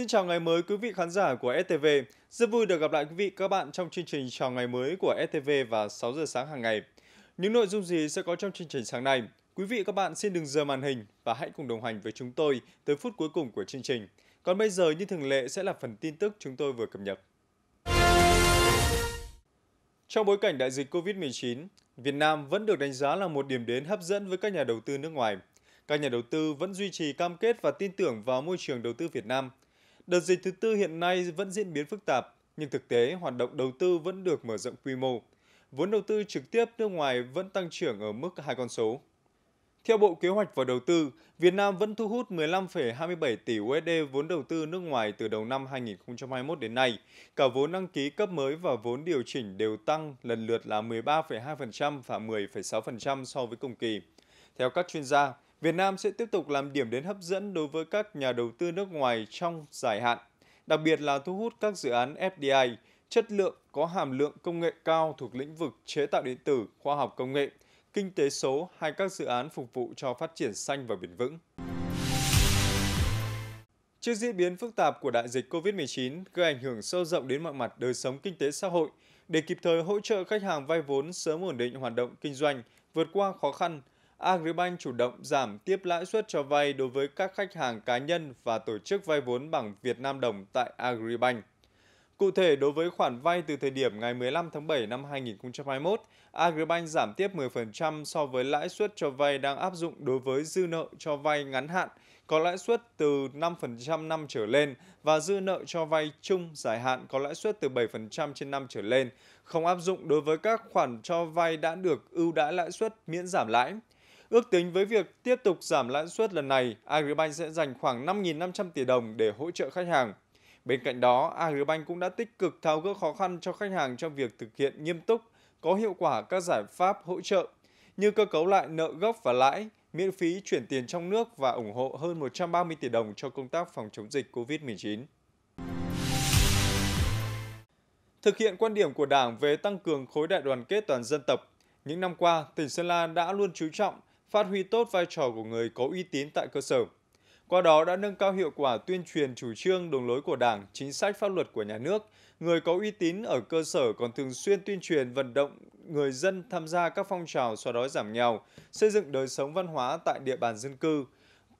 Xin chào ngày mới quý vị khán giả của STV. Rất vui được gặp lại quý vị các bạn trong chương trình Chào ngày mới của STV vào 6 giờ sáng hàng ngày. Những nội dung gì sẽ có trong chương trình sáng nay? Quý vị các bạn xin đừng rời màn hình và hãy cùng đồng hành với chúng tôi tới phút cuối cùng của chương trình. Còn bây giờ như thường lệ sẽ là phần tin tức chúng tôi vừa cập nhật. Trong bối cảnh đại dịch COVID-19, Việt Nam vẫn được đánh giá là một điểm đến hấp dẫn với các nhà đầu tư nước ngoài. Các nhà đầu tư vẫn duy trì cam kết và tin tưởng vào môi trường đầu tư Việt Nam – Đợt dịch thứ tư hiện nay vẫn diễn biến phức tạp, nhưng thực tế hoạt động đầu tư vẫn được mở rộng quy mô. Vốn đầu tư trực tiếp nước ngoài vẫn tăng trưởng ở mức hai con số. Theo Bộ Kế hoạch và Đầu tư, Việt Nam vẫn thu hút 15,27 tỷ USD vốn đầu tư nước ngoài từ đầu năm 2021 đến nay. Cả vốn đăng ký cấp mới và vốn điều chỉnh đều tăng lần lượt là 13,2% và 10,6% so với cùng kỳ. Theo các chuyên gia, Việt Nam sẽ tiếp tục làm điểm đến hấp dẫn đối với các nhà đầu tư nước ngoài trong dài hạn, đặc biệt là thu hút các dự án FDI chất lượng có hàm lượng công nghệ cao thuộc lĩnh vực chế tạo điện tử, khoa học công nghệ, kinh tế số hay các dự án phục vụ cho phát triển xanh và bền vững. Trước diễn biến phức tạp của đại dịch COVID-19 gây ảnh hưởng sâu rộng đến mọi mặt đời sống kinh tế xã hội, để kịp thời hỗ trợ khách hàng vay vốn sớm ổn định hoạt động kinh doanh, vượt qua khó khăn, Agribank chủ động giảm tiếp lãi suất cho vay đối với các khách hàng cá nhân và tổ chức vay vốn bằng Việt Nam đồng tại Agribank. Cụ thể, đối với khoản vay từ thời điểm ngày 15 tháng 7 năm 2021, Agribank giảm tiếp 10% so với lãi suất cho vay đang áp dụng đối với dư nợ cho vay ngắn hạn có lãi suất từ 5% năm trở lên và dư nợ cho vay chung dài hạn có lãi suất từ 7% trên năm trở lên, không áp dụng đối với các khoản cho vay đã được ưu đãi lãi suất miễn giảm lãi. Ước tính với việc tiếp tục giảm lãi suất lần này, Agribank sẽ dành khoảng 5.500 tỷ đồng để hỗ trợ khách hàng. Bên cạnh đó, Agribank cũng đã tích cực tháo gỡ khó khăn cho khách hàng trong việc thực hiện nghiêm túc, có hiệu quả các giải pháp hỗ trợ như cơ cấu lại nợ gốc và lãi, miễn phí chuyển tiền trong nước và ủng hộ hơn 130 tỷ đồng cho công tác phòng chống dịch COVID-19. Thực hiện quan điểm của Đảng về tăng cường khối đại đoàn kết toàn dân tộc, những năm qua, tỉnh Sơn La đã luôn chú trọng phát huy tốt vai trò của người có uy tín tại cơ sở. Qua đó đã nâng cao hiệu quả tuyên truyền chủ trương đường lối của Đảng, chính sách pháp luật của nhà nước. Người có uy tín ở cơ sở còn thường xuyên tuyên truyền vận động người dân tham gia các phong trào xóa đói giảm nghèo, xây dựng đời sống văn hóa tại địa bàn dân cư.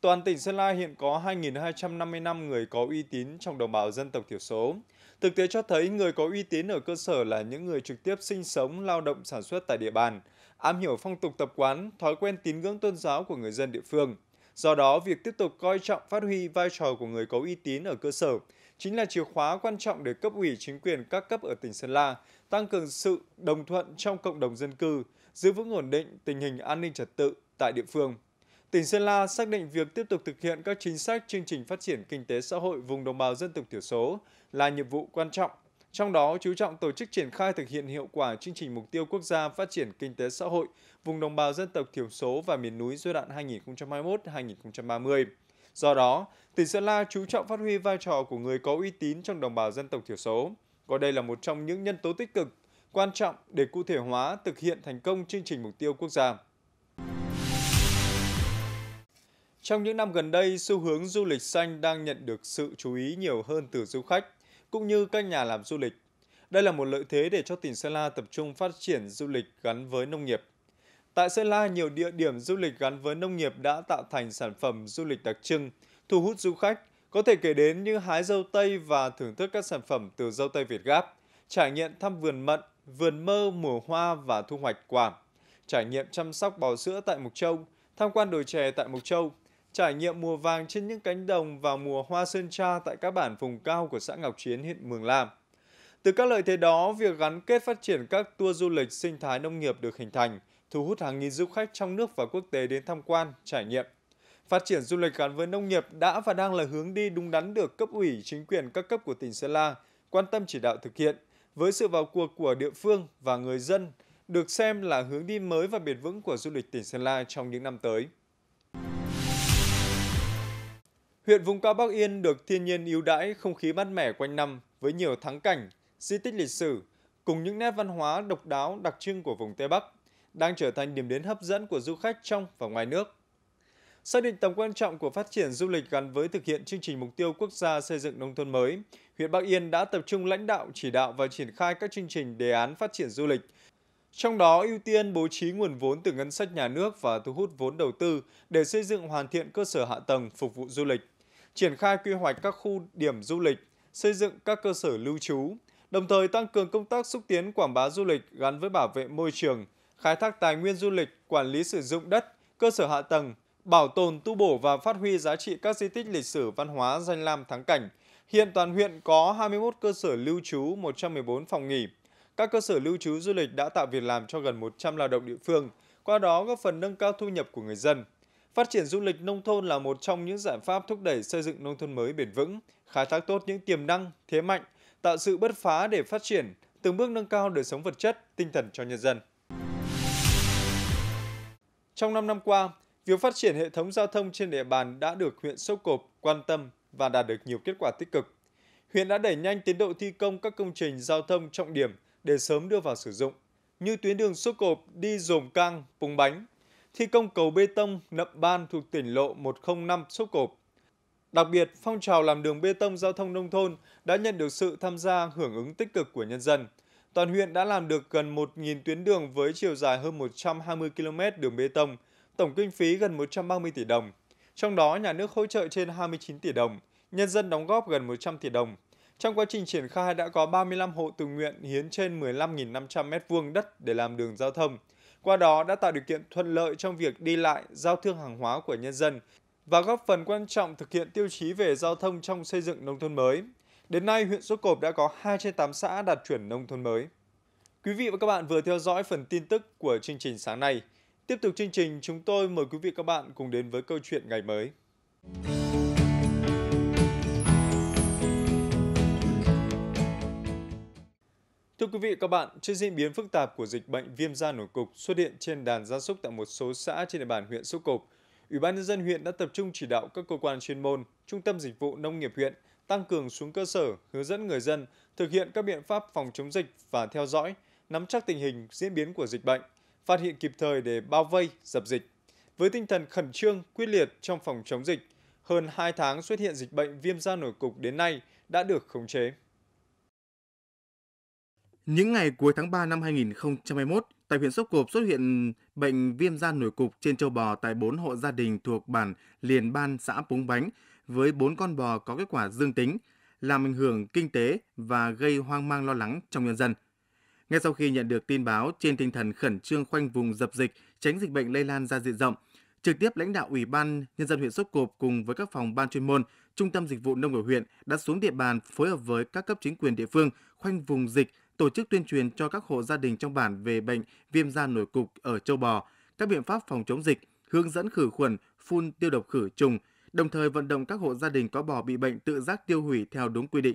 Toàn tỉnh Sơn La hiện có 2.255 người có uy tín trong đồng bào dân tộc thiểu số. Thực tế cho thấy người có uy tín ở cơ sở là những người trực tiếp sinh sống, lao động sản xuất tại địa bàn – am hiểu phong tục tập quán, thói quen tín ngưỡng tôn giáo của người dân địa phương. Do đó, việc tiếp tục coi trọng phát huy vai trò của người có uy tín ở cơ sở chính là chìa khóa quan trọng để cấp ủy chính quyền các cấp ở tỉnh Sơn La tăng cường sự đồng thuận trong cộng đồng dân cư, giữ vững ổn định tình hình an ninh trật tự tại địa phương. Tỉnh Sơn La xác định việc tiếp tục thực hiện các chính sách chương trình phát triển kinh tế xã hội vùng đồng bào dân tộc thiểu số là nhiệm vụ quan trọng trong đó, chú trọng tổ chức triển khai thực hiện hiệu quả chương trình mục tiêu quốc gia phát triển kinh tế xã hội vùng đồng bào dân tộc thiểu số và miền núi giai đoạn 2021-2030. Do đó, tỉnh Sơn La chú trọng phát huy vai trò của người có uy tín trong đồng bào dân tộc thiểu số, coi đây là một trong những nhân tố tích cực quan trọng để cụ thể hóa thực hiện thành công chương trình mục tiêu quốc gia. Trong những năm gần đây, xu hướng du lịch xanh đang nhận được sự chú ý nhiều hơn từ du khách cũng như các nhà làm du lịch. Đây là một lợi thế để cho tỉnh Sơn La tập trung phát triển du lịch gắn với nông nghiệp. Tại Sơn La, nhiều địa điểm du lịch gắn với nông nghiệp đã tạo thành sản phẩm du lịch đặc trưng, thu hút du khách, có thể kể đến như hái dâu tây và thưởng thức các sản phẩm từ dâu tây Việt Gáp, trải nghiệm thăm vườn mận, vườn mơ mùa hoa và thu hoạch quả, trải nghiệm chăm sóc bò sữa tại Mộc Châu, tham quan đồi chè tại Mộc Châu, trải nghiệm mùa vàng trên những cánh đồng và mùa hoa sơn tra tại các bản vùng cao của xã Ngọc Chiến, huyện Mường Làm. Từ các lợi thế đó, việc gắn kết phát triển các tour du lịch sinh thái nông nghiệp được hình thành, thu hút hàng nghìn du khách trong nước và quốc tế đến tham quan, trải nghiệm. Phát triển du lịch gắn với nông nghiệp đã và đang là hướng đi đúng đắn được cấp ủy, chính quyền các cấp của tỉnh Sơn La quan tâm chỉ đạo thực hiện với sự vào cuộc của địa phương và người dân được xem là hướng đi mới và bền vững của du lịch tỉnh Sơn La trong những năm tới. Huyện vùng cao Bắc Yên được thiên nhiên ưu đãi, không khí mát mẻ quanh năm với nhiều thắng cảnh, di tích lịch sử cùng những nét văn hóa độc đáo đặc trưng của vùng Tây Bắc đang trở thành điểm đến hấp dẫn của du khách trong và ngoài nước. Xác định tầm quan trọng của phát triển du lịch gắn với thực hiện chương trình mục tiêu quốc gia xây dựng nông thôn mới, huyện Bắc Yên đã tập trung lãnh đạo, chỉ đạo và triển khai các chương trình đề án phát triển du lịch. Trong đó ưu tiên bố trí nguồn vốn từ ngân sách nhà nước và thu hút vốn đầu tư để xây dựng hoàn thiện cơ sở hạ tầng phục vụ du lịch triển khai quy hoạch các khu điểm du lịch, xây dựng các cơ sở lưu trú, đồng thời tăng cường công tác xúc tiến quảng bá du lịch gắn với bảo vệ môi trường, khai thác tài nguyên du lịch, quản lý sử dụng đất, cơ sở hạ tầng, bảo tồn, tu bổ và phát huy giá trị các di tích lịch sử văn hóa danh lam thắng cảnh. Hiện toàn huyện có 21 cơ sở lưu trú, 114 phòng nghỉ. Các cơ sở lưu trú du lịch đã tạo việc làm cho gần 100 lao động địa phương, qua đó góp phần nâng cao thu nhập của người dân. Phát triển du lịch nông thôn là một trong những giải pháp thúc đẩy xây dựng nông thôn mới bền vững, khai thác tốt những tiềm năng, thế mạnh, tạo sự bứt phá để phát triển, từng bước nâng cao đời sống vật chất, tinh thần cho nhân dân. Trong 5 năm qua, việc phát triển hệ thống giao thông trên địa bàn đã được huyện Sốc Cộp quan tâm và đạt được nhiều kết quả tích cực. Huyện đã đẩy nhanh tiến độ thi công các công trình giao thông trọng điểm để sớm đưa vào sử dụng, như tuyến đường Sốc Cộp đi Dồm Cang, Pùng Bánh, thi công cầu bê tông nậm ban thuộc tỉnh lộ 105 Sốc Cộp. Đặc biệt, phong trào làm đường bê tông giao thông nông thôn đã nhận được sự tham gia hưởng ứng tích cực của nhân dân. Toàn huyện đã làm được gần 1.000 tuyến đường với chiều dài hơn 120 km đường bê tông, tổng kinh phí gần 130 tỷ đồng. Trong đó, nhà nước hỗ trợ trên 29 tỷ đồng, nhân dân đóng góp gần 100 tỷ đồng. Trong quá trình triển khai đã có 35 hộ tự nguyện hiến trên 15.500 m2 đất để làm đường giao thông – qua đó đã tạo điều kiện thuận lợi trong việc đi lại, giao thương hàng hóa của nhân dân và góp phần quan trọng thực hiện tiêu chí về giao thông trong xây dựng nông thôn mới. Đến nay, huyện Sốt Cộp đã có 2 trên 8 xã đạt chuẩn nông thôn mới. Quý vị và các bạn vừa theo dõi phần tin tức của chương trình sáng nay. Tiếp tục chương trình, chúng tôi mời quý vị và các bạn cùng đến với câu chuyện ngày mới. Thưa quý vị và các bạn, trước diễn biến phức tạp của dịch bệnh viêm da nổi cục xuất hiện trên đàn gia súc tại một số xã trên địa bàn huyện Súc Cục, Ủy ban nhân dân huyện đã tập trung chỉ đạo các cơ quan chuyên môn, trung tâm dịch vụ nông nghiệp huyện tăng cường xuống cơ sở, hướng dẫn người dân thực hiện các biện pháp phòng chống dịch và theo dõi, nắm chắc tình hình diễn biến của dịch bệnh, phát hiện kịp thời để bao vây, dập dịch. Với tinh thần khẩn trương, quyết liệt trong phòng chống dịch, hơn 2 tháng xuất hiện dịch bệnh viêm da nổi cục đến nay đã được khống chế. Những ngày cuối tháng 3 năm 2021, tại huyện Sốc Cộp xuất hiện bệnh viêm da nổi cục trên châu bò tại 4 hộ gia đình thuộc bản Liền Ban xã Púng Bánh với 4 con bò có kết quả dương tính, làm ảnh hưởng kinh tế và gây hoang mang lo lắng trong nhân dân. Ngay sau khi nhận được tin báo trên tinh thần khẩn trương khoanh vùng dập dịch, tránh dịch bệnh lây lan ra diện rộng, trực tiếp lãnh đạo Ủy ban nhân dân huyện Sốc Cộp cùng với các phòng ban chuyên môn, trung tâm dịch vụ nông nghiệp huyện đã xuống địa bàn phối hợp với các cấp chính quyền địa phương khoanh vùng dịch tổ chức tuyên truyền cho các hộ gia đình trong bản về bệnh viêm da nổi cục ở châu bò, các biện pháp phòng chống dịch, hướng dẫn khử khuẩn, phun tiêu độc khử trùng, đồng thời vận động các hộ gia đình có bò bị bệnh tự giác tiêu hủy theo đúng quy định.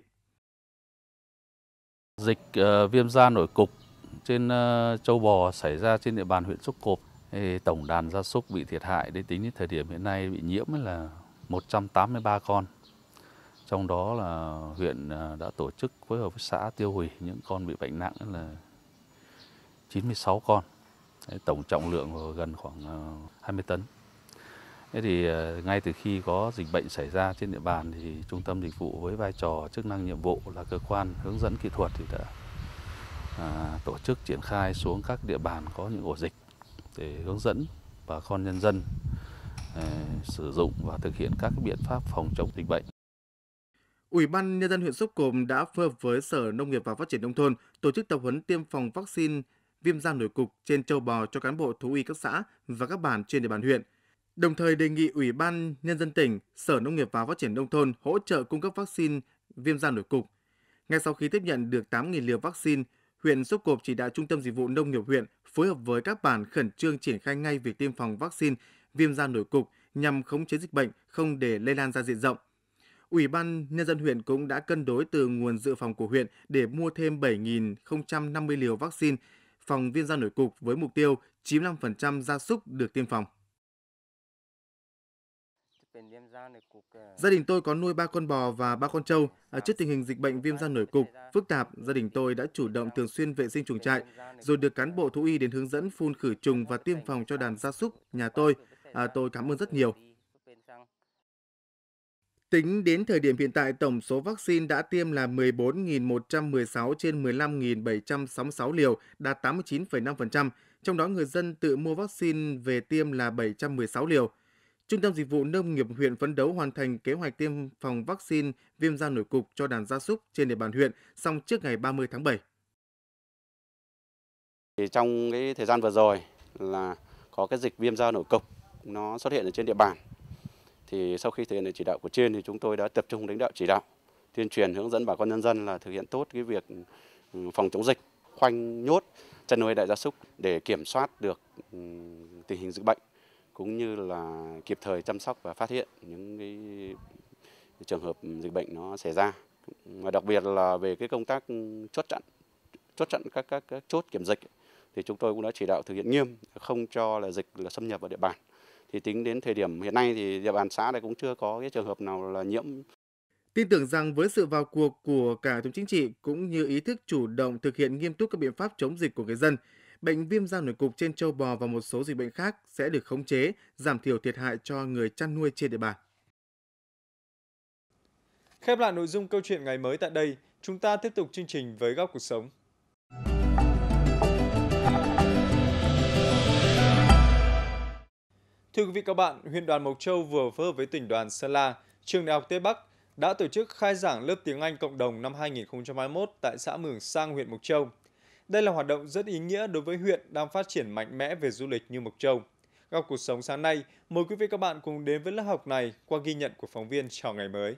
Dịch uh, viêm da nổi cục trên uh, châu bò xảy ra trên địa bàn huyện Súc Cộp thì tổng đàn gia súc bị thiệt hại đến tính đến thời điểm hiện nay bị nhiễm là 183 con trong đó là huyện à, đã tổ chức phối hợp với xã tiêu hủy những con bị bệnh nặng là 96 con tổng trọng lượng gần khoảng 20 à, tấn thế thì à, ngay từ khi có dịch bệnh xảy ra trên địa bàn thì trung tâm dịch vụ với vai trò chức năng nhiệm vụ là cơ quan hướng dẫn kỹ thuật thì đã à, tổ chức triển khai xuống các địa bàn có những ổ dịch để hướng dẫn bà con nhân dân sử dụng và thực hiện các biện pháp phòng chống dịch bệnh Ủy ban Nhân dân huyện Sốc Cộm đã phối hợp với Sở Nông nghiệp và Phát triển Nông thôn tổ chức tập huấn tiêm phòng vaccine viêm da nổi cục trên châu bò cho cán bộ thú y các xã và các bản trên địa bàn huyện. Đồng thời đề nghị Ủy ban Nhân dân tỉnh, Sở Nông nghiệp và Phát triển Nông thôn hỗ trợ cung cấp vaccine viêm da nổi cục. Ngay sau khi tiếp nhận được 8.000 liều vaccine, huyện Sốc Cộp chỉ đạo Trung tâm Dịch vụ Nông nghiệp huyện phối hợp với các bản khẩn trương triển khai ngay việc tiêm phòng vaccine viêm da nổi cục nhằm khống chế dịch bệnh, không để lây lan ra diện rộng – Ủy ban Nhân dân huyện cũng đã cân đối từ nguồn dự phòng của huyện để mua thêm 7.050 liều vaccine phòng viêm da nổi cục với mục tiêu 95% gia súc được tiêm phòng. Gia đình tôi có nuôi ba con bò và ba con trâu. À, trước tình hình dịch bệnh viêm da nổi cục phức tạp, gia đình tôi đã chủ động thường xuyên vệ sinh chuồng trại, rồi được cán bộ thú y đến hướng dẫn phun khử trùng và tiêm phòng cho đàn gia súc nhà tôi. À, tôi cảm ơn rất nhiều. Tính đến thời điểm hiện tại, tổng số vaccine đã tiêm là 14.116 trên 15.766 liều, đạt 89,5%, trong đó người dân tự mua vaccine về tiêm là 716 liều. Trung tâm Dịch vụ Nông nghiệp huyện phấn đấu hoàn thành kế hoạch tiêm phòng vaccine viêm da nổi cục cho đàn gia súc trên địa bàn huyện xong trước ngày 30 tháng 7. Thì trong cái thời gian vừa rồi là có cái dịch viêm da nổi cục nó xuất hiện ở trên địa bàn thì sau khi thực hiện được chỉ đạo của trên thì chúng tôi đã tập trung lãnh đạo chỉ đạo tuyên truyền hướng dẫn bà con nhân dân là thực hiện tốt cái việc ừ, phòng chống dịch khoanh nhốt chăn nuôi đại gia súc để kiểm soát được ừ, tình hình dịch bệnh cũng như là kịp thời chăm sóc và phát hiện những cái trường hợp dịch bệnh nó xảy ra mà đặc biệt là về cái công tác chốt chặn chốt chặn các các, các chốt kiểm dịch thì chúng tôi cũng đã chỉ đạo thực hiện nghiêm không cho là dịch là xâm nhập vào địa bàn thì tính đến thời điểm hiện nay thì địa bàn xã này cũng chưa có cái trường hợp nào là nhiễm Tin tưởng rằng với sự vào cuộc của cả thống chính trị cũng như ý thức chủ động thực hiện nghiêm túc các biện pháp chống dịch của người dân, bệnh viêm da nổi cục trên châu bò và một số dịch bệnh khác sẽ được khống chế, giảm thiểu thiệt hại cho người chăn nuôi trên địa bàn. Khép lại nội dung câu chuyện ngày mới tại đây, chúng ta tiếp tục chương trình với góc cuộc sống. Thưa quý vị các bạn, huyện đoàn Mộc Châu vừa phối hợp với tỉnh đoàn Sơn La, trường đại học Tây Bắc đã tổ chức khai giảng lớp tiếng Anh cộng đồng năm 2021 tại xã Mường Sang, huyện Mộc Châu. Đây là hoạt động rất ý nghĩa đối với huyện đang phát triển mạnh mẽ về du lịch như Mộc Châu. Góc cuộc sống sáng nay, mời quý vị các bạn cùng đến với lớp học này qua ghi nhận của phóng viên chào ngày mới.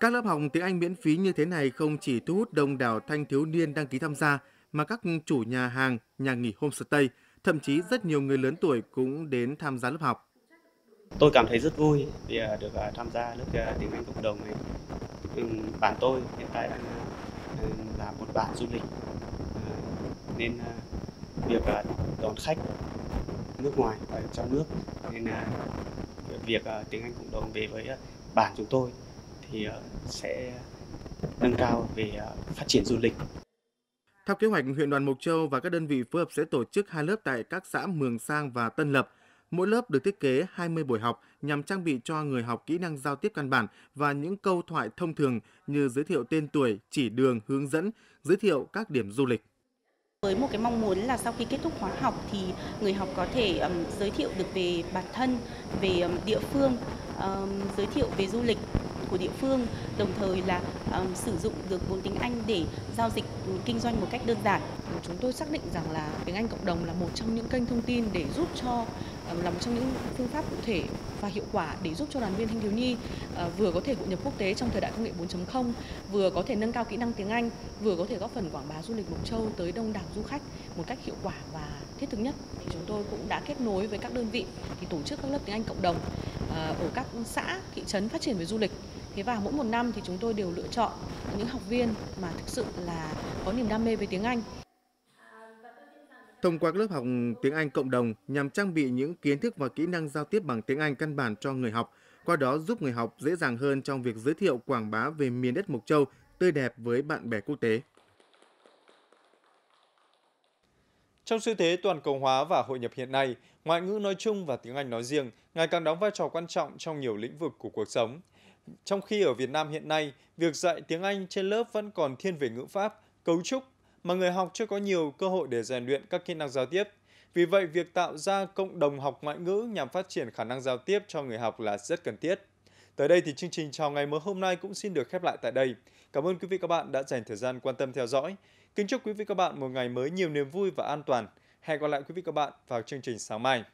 Các lớp học tiếng Anh miễn phí như thế này không chỉ thu hút đông đảo thanh thiếu niên đăng ký tham gia mà các chủ nhà hàng, nhà nghỉ homestay – thậm chí rất nhiều người lớn tuổi cũng đến tham gia lớp học. Tôi cảm thấy rất vui vì à, được à, tham gia lớp à, tiếng Anh cộng đồng này. Bản tôi hiện tại đang là một bạn du lịch nên việc đón khách nước ngoài và trong nước nên việc tiếng Anh cộng đồng về với bản chúng tôi thì sẽ nâng cao về phát triển du lịch theo kế hoạch, huyện đoàn Mộc Châu và các đơn vị phối hợp sẽ tổ chức hai lớp tại các xã Mường Sang và Tân Lập. Mỗi lớp được thiết kế 20 buổi học nhằm trang bị cho người học kỹ năng giao tiếp căn bản và những câu thoại thông thường như giới thiệu tên tuổi, chỉ đường, hướng dẫn, giới thiệu các điểm du lịch. Với một cái mong muốn là sau khi kết thúc khóa học thì người học có thể um, giới thiệu được về bản thân, về um, địa phương, um, giới thiệu về du lịch của địa phương đồng thời là um, sử dụng được vốn tiếng Anh để giao dịch ừ, kinh doanh một cách đơn giản. Chúng tôi xác định rằng là tiếng Anh cộng đồng là một trong những kênh thông tin để giúp cho là một trong những phương pháp cụ thể và hiệu quả để giúp cho đoàn viên thanh thiếu nhi ờ, vừa có thể hội nhập quốc tế trong thời đại công nghệ 4.0, vừa có thể nâng cao kỹ năng tiếng Anh, vừa có thể góp phần quảng bá du lịch Mộc Châu tới đông đảo du khách một cách hiệu quả và thiết thực nhất. Thì chúng tôi cũng đã kết nối với các đơn vị thì tổ chức các lớp tiếng Anh cộng đồng ờ, ở các xã, thị trấn phát triển về du lịch Thế và mỗi một năm thì chúng tôi đều lựa chọn những học viên mà thực sự là có niềm đam mê với tiếng Anh. Thông qua các lớp học tiếng Anh cộng đồng nhằm trang bị những kiến thức và kỹ năng giao tiếp bằng tiếng Anh căn bản cho người học, qua đó giúp người học dễ dàng hơn trong việc giới thiệu quảng bá về miền đất Mộc Châu tươi đẹp với bạn bè quốc tế. Trong xu thế toàn cầu hóa và hội nhập hiện nay, ngoại ngữ nói chung và tiếng Anh nói riêng ngày càng đóng vai trò quan trọng trong nhiều lĩnh vực của cuộc sống. Trong khi ở Việt Nam hiện nay, việc dạy tiếng Anh trên lớp vẫn còn thiên về ngữ pháp, cấu trúc mà người học chưa có nhiều cơ hội để rèn luyện các kỹ năng giao tiếp. Vì vậy, việc tạo ra cộng đồng học ngoại ngữ nhằm phát triển khả năng giao tiếp cho người học là rất cần thiết. Tới đây thì chương trình chào ngày mới hôm nay cũng xin được khép lại tại đây. Cảm ơn quý vị các bạn đã dành thời gian quan tâm theo dõi. Kính chúc quý vị các bạn một ngày mới nhiều niềm vui và an toàn. Hẹn gặp lại quý vị các bạn vào chương trình sáng mai.